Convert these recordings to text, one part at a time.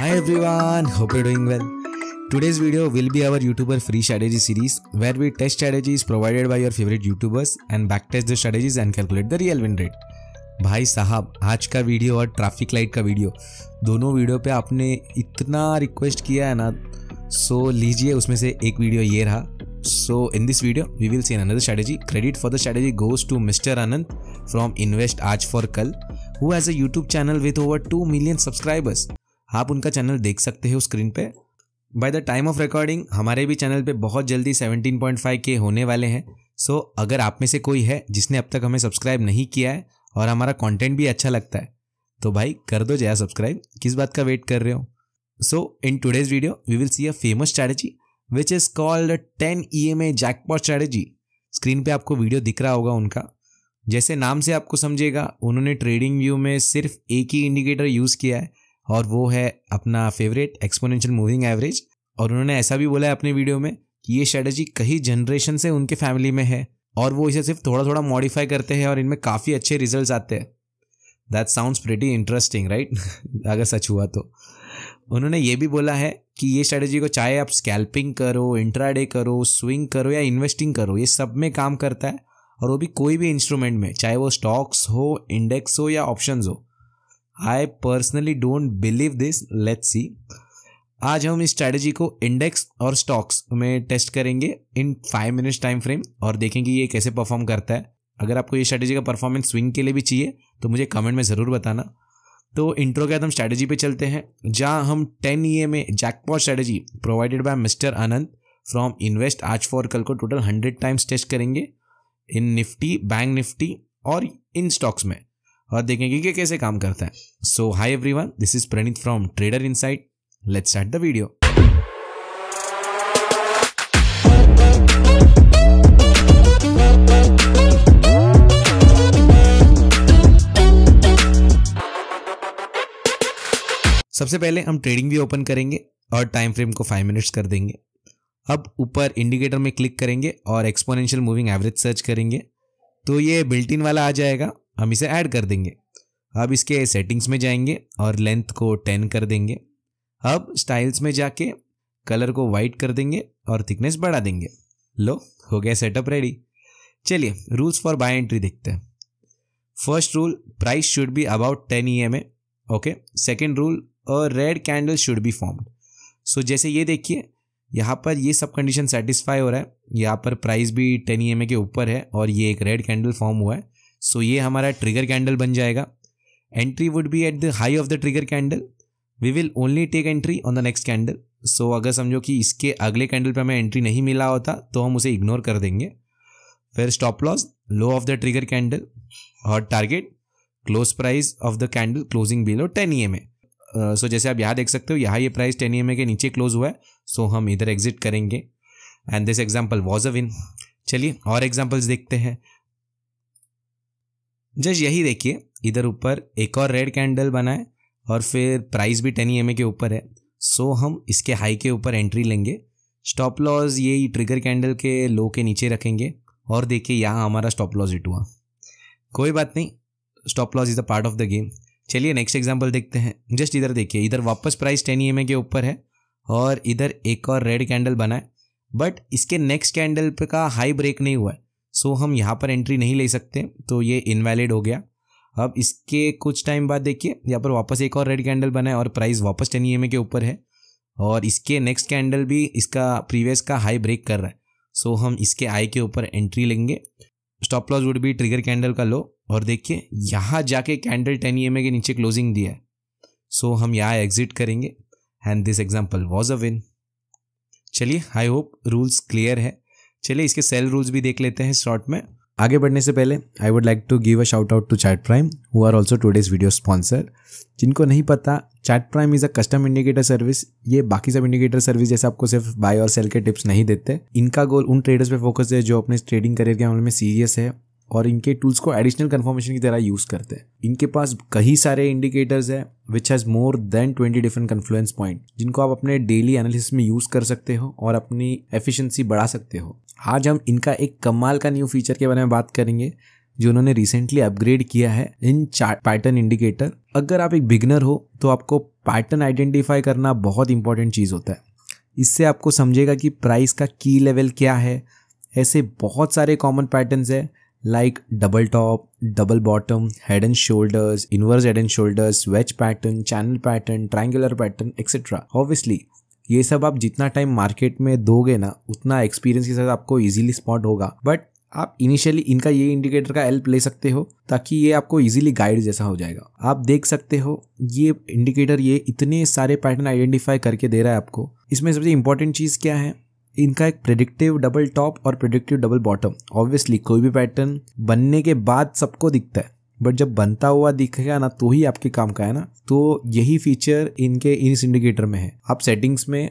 Hi everyone, hope you're doing well. Today's video will be our YouTuber free strategy series where we test strategies provided by your favorite YouTubers and backtest the strategies and calculate the real win rate. भाई साहब आज का video और traffic light का video दोनों video पे आपने इतना रिक्वेस्ट किया है ना सो लीजिए उसमें से एक वीडियो ये रहा So in this video, we will see another strategy credit for the strategy goes to mister Anant from invest Aaj for Kal who has a YouTube channel with over two million subscribers आप उनका चैनल देख सकते हो screen पे by the time of recording हमारे भी channel पे बहुत जल्दी 17.5 के होने वाले हैं सो so, अगर आप में से कोई है जिसने अब तक हमें सब्सक्राइब नहीं किया है और हमारा कंटेंट भी अच्छा लगता है तो भाई कर दो जया सब्सक्राइब किस बात का वेट कर रहे हो so in today's video we will see a famous strategy which is called ten E M A jackpot strategy screen पे आपको वीडियो दिख रहा होगा उनका जैसे नाम से आपको समझेगा उन्होंने ट्रेडिंग व्यू में सिर्फ एक ही इंडिकेटर यूज़ किया है और वो है अपना फेवरेट एक्सपोनेंशियल मूविंग एवरेज और उन्होंने ऐसा भी बोला है अपने वीडियो में कि ये स्ट्रेटजी कई जनरेशन से उनके फैमिली में है और वो इसे सिर्फ थोड़ा थोड़ा मॉडिफाई करते हैं और इनमें काफ़ी अच्छे रिजल्ट आते हैं that sounds pretty interesting right अगर सच हुआ तो उन्होंने ये भी बोला है कि ये स्ट्रेटजी को चाहे आप स्कैल्पिंग करो इंट्राडे करो स्विंग करो या इन्वेस्टिंग करो ये सब में काम करता है और वो भी कोई भी इंस्ट्रूमेंट में चाहे वो स्टॉक्स हो इंडेक्स हो या ऑप्शंस हो I personally don't believe this let's see आज हम इस स्ट्रैटेजी को इंडेक्स और स्टॉक्स में टेस्ट करेंगे in five minutes time frame और देखेंगे ये कैसे परफॉर्म करता है अगर आपको ये स्ट्रैटेजी का परफॉर्मेंस स्विंग के लिए भी चाहिए तो मुझे कमेंट में ज़रूर बताना तो इंट्रो के बाद हम स्ट्रैटेजी पे चलते हैं जहाँ हम टेन ई में jackpot strategy provided by mister Anand from invest Aaj for Kal को टोटल हंड्रेड टाइम्स टेस्ट करेंगे इन निफ्टी बैंक निफ्टी और इन स्टॉक्स में और देखेंगे कि कैसे काम करता है so hi everyone this is Praneet from trader site let start the video सबसे पहले हम ट्रेडिंग भी ओपन करेंगे और टाइम फ्रेम को फाइव मिनट्स कर देंगे अब ऊपर इंडिकेटर में क्लिक करेंगे और एक्सपोनेंशियल मूविंग एवरेज सर्च करेंगे तो ये बिल्टिन वाला आ जाएगा हम इसे ऐड कर देंगे अब इसके सेटिंग्स में जाएंगे और लेंथ को टेन कर देंगे अब स्टाइल्स में जाके कलर को वाइट कर देंगे और थिकनेस बढ़ा देंगे लो हो गया सेटअप रेडी चलिए रूल्स फॉर बाय एंट्री देखते हैं first rule price should be about ten E M okay second rule a red candle should be formed so जैसे ये देखिए यहाँ पर ये सब कंडीशन सेटिस्फाई हो रहा है यहाँ पर प्राइस भी टेन ई e के ऊपर है और ये एक रेड कैंडल फॉर्म हुआ है सो ये हमारा ट्रिगर कैंडल बन जाएगा entry would be at the high of the trigger candle we will only take entry on the next candle so अगर समझो कि इसके अगले कैंडल पर हमें एंट्री नहीं मिला होता तो हम उसे इग्नोर कर देंगे फिर stop loss low of the trigger candle और target close price of the candle closing below ten E M A so जैसे आप यहाँ देख सकते हो यहाँ ये price ten E M A के नीचे क्लोज हुआ है सो so हम इधर एग्जिट करेंगे and this example was a win चलिए और एग्जाम्पल्स देखते हैं जस्ट यही देखिए इधर ऊपर एक और रेड कैंडल बना है और फिर प्राइस भी टेन ई के ऊपर है सो हम इसके हाई के ऊपर एंट्री लेंगे स्टॉप लॉस ये ट्रिगर कैंडल के लो के नीचे रखेंगे और देखिए यहाँ हमारा स्टॉप लॉस हिट हुआ कोई बात नहीं stop loss is a part of the game चलिए नेक्स्ट एग्जाम्पल देखते हैं जस्ट इधर देखिए इधर वापस प्राइस टेन ई के ऊपर है और इधर एक और रेड कैंडल बना है बट इसके नेक्स्ट कैंडल का हाई ब्रेक नहीं हुआ है सो हम यहाँ पर एंट्री नहीं ले सकते तो ये इनवैलिड हो गया अब इसके कुछ टाइम बाद देखिए यहाँ पर वापस एक और रेड कैंडल बना है और प्राइस वापस टेन ई के ऊपर है और इसके नेक्स्ट कैंडल भी इसका प्रीवियस का हाई ब्रेक कर रहा है सो हम इसके आई के ऊपर एंट्री लेंगे स्टॉप लॉस वुड भी ट्रिगर कैंडल का लो और देखिए यहाँ जाके कैंडल टेन ई के नीचे क्लोजिंग दिया है सो हम यहाँ एग्जिट करेंगे and this example was a win चलिए आई होप रूल्स क्लियर है चलिए इसके सेल रूल्स भी देख लेते हैं शॉर्ट में आगे बढ़ने से पहले I would like to give a shout out to chat prime who are also today's video sponsor जिनको नहीं पता chat prime is a custom indicator service ये बाकी सब इंडिकेटर सर्विस जैसे आपको सिर्फ बाय और सेल के टिप्स नहीं देते इनका गोल उन ट्रेडर्स पे फोकस है जो अपने ट्रेडिंग करियर के मामले में सीरियस है और इनके टूल्स को एडिशनल कन्फर्मेशन की तरह यूज़ करते हैं इनके पास कई सारे इंडिकेटर्स है which has more than twenty different confluence point जिनको आप अपने डेली एनालिसिस में यूज़ कर सकते हो और अपनी एफिशिएंसी बढ़ा सकते हो आज हम इनका एक कमाल का न्यू फीचर के बारे में बात करेंगे जो उन्होंने रिसेंटली अपग्रेड किया है इन चार्ट पैटर्न इंडिकेटर अगर आप एक बिगनर हो तो आपको पैटर्न आइडेंटिफाई करना बहुत इंपॉर्टेंट चीज़ होता है इससे आपको समझेगा कि प्राइस का की लेवल क्या है ऐसे बहुत सारे कॉमन पैटर्न्स है like double top double bottom head and shoulders inverse head and shoulders wedge pattern channel pattern triangular pattern etcetera obviously ये सब आप जितना टाइम मार्केट में दोगे ना उतना एक्सपीरियंस के साथ आपको इजीली स्पॉट होगा बट आप इनिशियली इनका ये इंडिकेटर का हेल्प ले सकते हो ताकि ये आपको इजीली गाइड जैसा हो जाएगा आप देख सकते हो ये इंडिकेटर ये इतने सारे पैटर्न आइडेंटिफाई करके दे रहा है आपको इसमें सबसे इंपॉर्टेंट चीज़ क्या है इनका एक प्रेडिक्टिव डबल टॉप और प्रेडिक्टिव डबल बॉटम ऑब्वियसली कोई भी पैटर्न बनने के बाद सबको दिखता है बट जब बनता हुआ दिखेगा ना तो ही आपके काम का है ना तो यही फीचर इनके इस इंडिकेटर में है आप सेटिंग्स में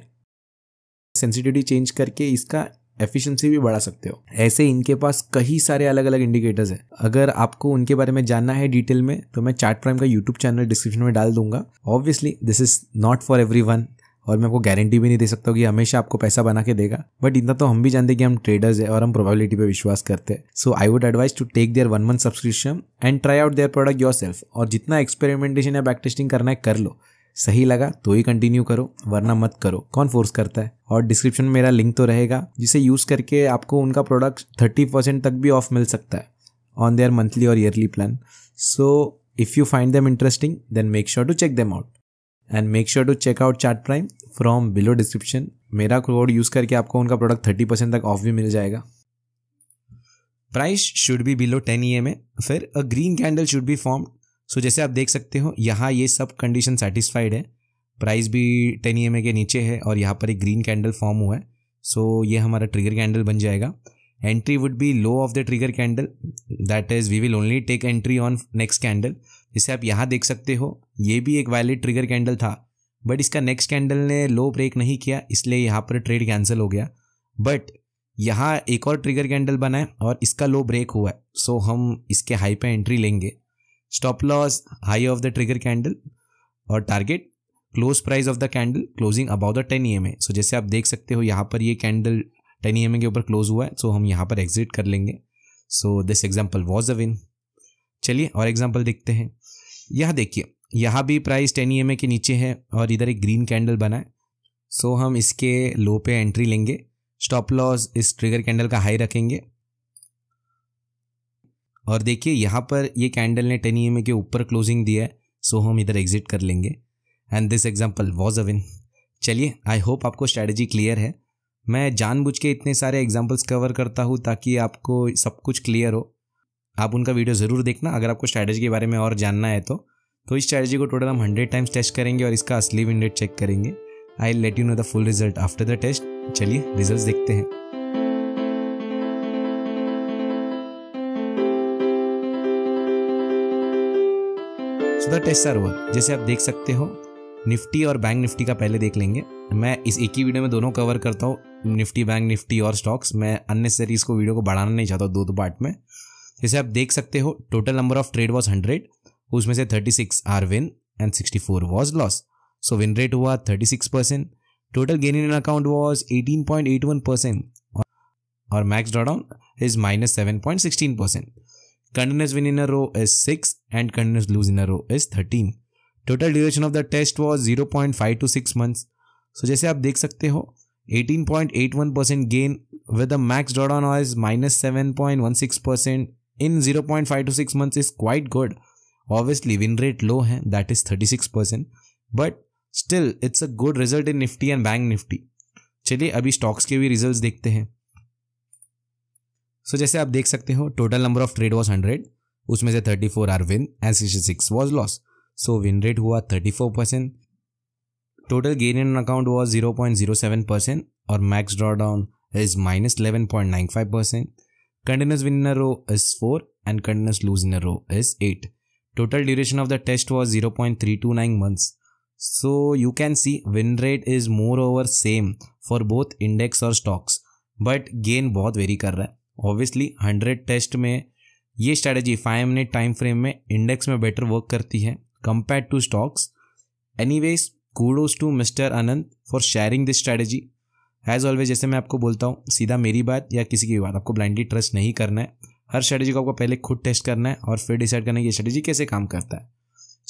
सेंसिटिविटी चेंज करके इसका एफिशिएंसी भी बढ़ा सकते हो ऐसे इनके पास कई सारे अलग अलग इंडिकेटर्स हैं अगर आपको उनके बारे में जानना है डिटेल में तो मैं चार्ट प्राइम का यूट्यूब चैनल डिस्क्रिप्शन में डाल दूंगा obviously this is not for everyone और मैं आपको गारंटी भी नहीं दे सकता कि हमेशा आपको पैसा बना के देगा बट इतना तो हम भी जानते हैं कि हम ट्रेडर्स है और हम प्रोबेबिलिटी पे विश्वास करते हैं so I would advise to take their one month subscription and try out their product yourself और जितना एक्सपेरिमेंटेशन या बैक टेस्टिंग करना है कर लो सही लगा तो ही कंटिन्यू करो वरना मत करो कौन फोर्स करता है और डिस्क्रिप्शन में मेरा लिंक तो रहेगा जिसे यूज़ करके आपको उनका प्रोडक्ट थर्टी परसेंट तक भी ऑफ मिल सकता है ऑन देयर मंथली और yearly plan so if you find them interesting then make sure to check them out and make sure to check out chart prime from below description मेरा code use करके आपको उनका product thirty percent तक off भी मिल जाएगा price should be below ten E M A फिर a green candle should be form so जैसे आप देख सकते हो यहाँ ये सब कंडीशन सेटिस्फाइड है प्राइस भी टेन ई एम ए के नीचे है और यहाँ पर एक ग्रीन कैंडल फॉर्म हुआ है सो so, ये हमारा ट्रिगर कैंडल बन जाएगा entry would be low of the trigger candle that is we will only take entry on next candle जैसे आप यहाँ देख सकते हो ये भी एक वैलिड ट्रिगर कैंडल था बट इसका नेक्स्ट कैंडल ने लो ब्रेक नहीं किया इसलिए यहाँ पर ट्रेड कैंसिल हो गया बट यहाँ एक और ट्रिगर कैंडल बना है और इसका लो ब्रेक हुआ है सो so हम इसके हाई पे एंट्री लेंगे stop loss high of the trigger candle और target close price of the candle closing above the ten E M A so जैसे आप देख सकते हो यहाँ पर ये candle ten E M A के ऊपर क्लोज हुआ है सो so हम यहाँ पर एग्जिट कर लेंगे so this example was a win चलिए और एग्जाम्पल देखते हैं यह देखिए यहाँ भी प्राइस टेन ई के नीचे है और इधर एक ग्रीन कैंडल बना है सो हम इसके लो पे एंट्री लेंगे स्टॉप लॉस इस ट्रिगर कैंडल का हाई रखेंगे और देखिए यहाँ पर ये कैंडल ने टेन ई के ऊपर क्लोजिंग दिया है सो हम इधर एग्जिट कर लेंगे and this example was a win चलिए आई होप आपको स्ट्रैटेजी क्लियर है मैं जानबूझ के इतने सारे एग्जाम्पल्स कवर करता हूँ ताकि आपको सब कुछ क्लियर हो आप उनका वीडियो ज़रूर देखना अगर आपको स्ट्रैटेजी के बारे में और जानना है तो तो इस स्ट्रैटेजी को टोटल हम हंड्रेड टाइम्स टेस्ट करेंगे और इसका असली विन रेट चेक करेंगे I let you know the full result after the test चलिए रिजल्ट देखते हैं टेस्ट सर ओवर जैसे आप देख सकते हो निफ्टी और बैंक निफ्टी का पहले देख लेंगे मैं इस एक ही वीडियो में दोनों कवर करता हूँ निफ्टी बैंक निफ्टी और स्टॉक्स मैं अननेसरी इसको वीडियो को बढ़ाना नहीं चाहता दो दो पार्ट में जैसे आप देख सकते हो total number of trade was hundred उसमें से 36 are win and four was loss so win rate हुआ 36 percent total gain in account was one percent और max drawdown is minus seven point sixteen percent continuous win in a row is 6 and continuous lose row is thirteen total duration of the test was zero point five two six months so जैसे आप देख सकते हो one percent gain with max dot is minus seven point one six percent in zero point five two six months is quite good obviously win rate low है that is thirty six percent but still it's a good result in Nifty and bank Nifty चलिए अभी stocks के भी result देखते हैं सो so, जैसे आप देख सकते हो total number of trade was hundred उसमें से thirty four are win and sixty six was loss so win rate हुआ thirty four percent total gain in account was zero point zero seven percent और max drawdown is minus eleven point nine five percent continuous win row is four and continuous lose in a row is eight total duration of the test was zero point three to nine 0.329 so you can see win win is more over same for both index और stocks but gain बहुत very कर रहा है obviously hundred test में ये strategy five minute time frame में index में better work करती है compare to stocks any ways kudos to mister Anand for sharing this strategy as always जैसे मैं आपको बोलता हूँ सीधा मेरी बात या किसी की बात आपको ब्लाइंडली ट्रस्ट नहीं करना है हर स्ट्रेटेजी को आपको पहले खुद टेस्ट करना है और फिर डिसाइड करना है कि स्ट्रेटेजी कैसे काम करता है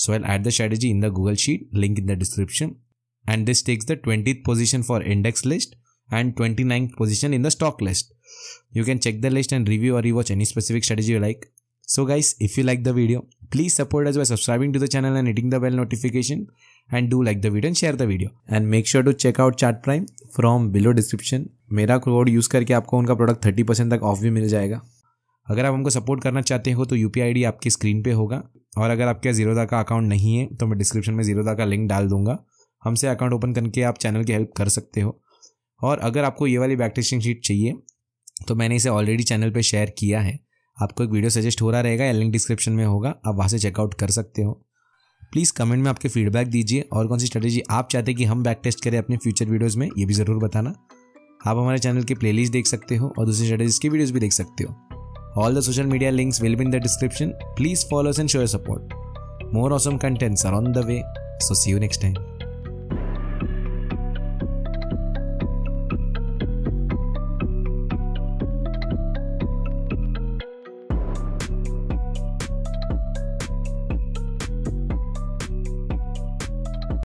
so I'll add the strategy in the Google sheet link in the description and this takes the twenty position for index list and twenty nine position in the stock list you can check the list and review और watch any specific strategy you like so guys if you like the video please support us by subscribing to the channel and hitting the bell notification and do like the video and share the video and make sure to check out chart prime from below description मेरा code use करके आपको उनका product thirty percent तक off भी मिल जाएगा अगर आप हमको सपोर्ट करना चाहते हो तो यू पी आपकी स्क्रीन पर होगा और अगर आपके जीरोदा का अकाउंट नहीं है तो मैं डिस्क्रिप्शन में जीरोदा का लिंक डाल दूंगा हमसे अकाउंट ओपन करके आप चैनल की हेल्प कर सकते हो और अगर आपको ये वाली बैक टेस्टिंग शीट चाहिए तो मैंने इसे ऑलरेडी चैनल पर शेयर किया है आपको एक वीडियो सजेस्ट हो रहा रहेगा या लिंक डिस्क्रिप्शन में होगा आप वहाँ से चेकआउट कर सकते हो प्लीज़ कमेंट में आपके फीडबैक दीजिए और कौन सी स्ट्रेटेजी आप चाहते हैं कि हम बैक टेस्ट करें अपने फ्यूचर वीडियोज़ में ये भी ज़रूर बताना आप हमारे चैनल की प्लेलिस्ट देख सकते हो और दूसरी स्ट्रेटेजी की वीडियोज़ भी देख सकते हो All the social media links will be in the description. Please follow us and show your support. More awesome contents are on the way. So see you next time.